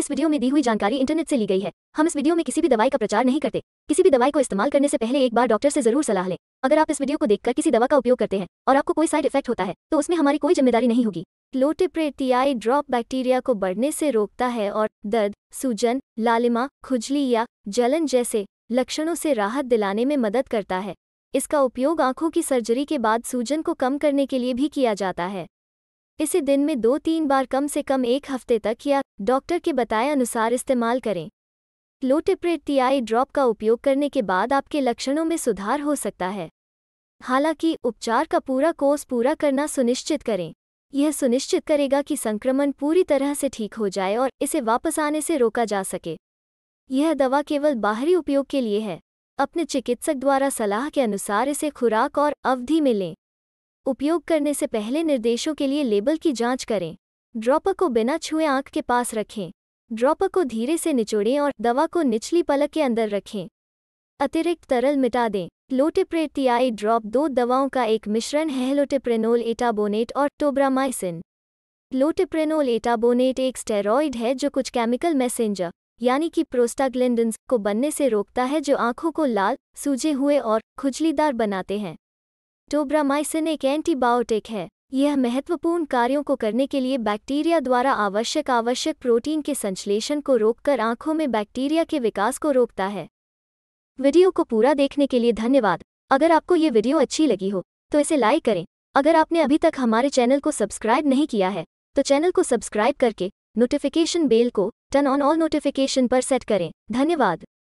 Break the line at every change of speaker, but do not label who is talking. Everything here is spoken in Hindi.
इस वीडियो में दी हुई जानकारी इंटरनेट से ली गई है हम इस वीडियो में किसी भी दवाई का प्रचार नहीं करते किसी भी दवाई को इस्तेमाल करने से पहले एक बार डॉक्टर से जरूर सलाह लें अगर आप इस वीडियो को देखकर किसी दवा का उपयोग करते हैं और आपको कोई साइड इफेक्ट होता है तो उसमें हमारी कोई जिम्मेदारी नहीं होगी लोटिप्रेटियाई ड्रॉप बैक्टीरिया को बढ़ने से रोकता है और दर्द सूजन लालिमा खुजली या जलन जैसे लक्षणों से राहत दिलाने में मदद करता है इसका उपयोग आंखों की सर्जरी के बाद सूजन को कम करने के लिए भी किया जाता है इसे दिन में दो तीन बार कम से कम एक हफ्ते तक या डॉक्टर के बताए अनुसार इस्तेमाल करें लोटिप्रेट टी ड्रॉप का उपयोग करने के बाद आपके लक्षणों में सुधार हो सकता है हालांकि उपचार का पूरा कोर्स पूरा करना सुनिश्चित करें यह सुनिश्चित करेगा कि संक्रमण पूरी तरह से ठीक हो जाए और इसे वापस आने से रोका जा सके यह दवा केवल बाहरी उपयोग के लिए है अपने चिकित्सक द्वारा सलाह के अनुसार इसे खुराक और अवधि में लें उपयोग करने से पहले निर्देशों के लिए लेबल की जांच करें ड्रॉपर को बिना छुए आंख के पास रखें ड्रॉपर को धीरे से निचोड़ें और दवा को निचली पलक के अंदर रखें अतिरिक्त तरल मिटा दें लोटेप्रेटियाई टीआई ड्रॉप दो दवाओं का एक मिश्रण है लोटेप्रेनोल एटाबोनेट और टोब्रामाइसिन लोटेप्रेनोल एटाबोनेट एक स्टेरॉइड है जो कुछ केमिकल मैसेंजर यानी कि प्रोस्टाग्लैंडिन्स को बनने से रोकता है जो आंखों को लाल सूजे हुए और खुजलीदार बनाते हैं टोब्रामाइसिन एक एंटीबायोटिक है यह महत्वपूर्ण कार्यों को करने के लिए बैक्टीरिया द्वारा आवश्यक आवश्यक प्रोटीन के संश्लेषण को रोककर आंखों में बैक्टीरिया के विकास को रोकता है वीडियो को पूरा देखने के लिए धन्यवाद अगर आपको ये वीडियो अच्छी लगी हो तो इसे लाइक करें अगर आपने अभी तक हमारे चैनल को सब्सक्राइब नहीं किया है तो चैनल को सब्सक्राइब करके नोटिफिकेशन बेल को टर्न ऑन ऑल नोटिफिकेशन पर सेट करें धन्यवाद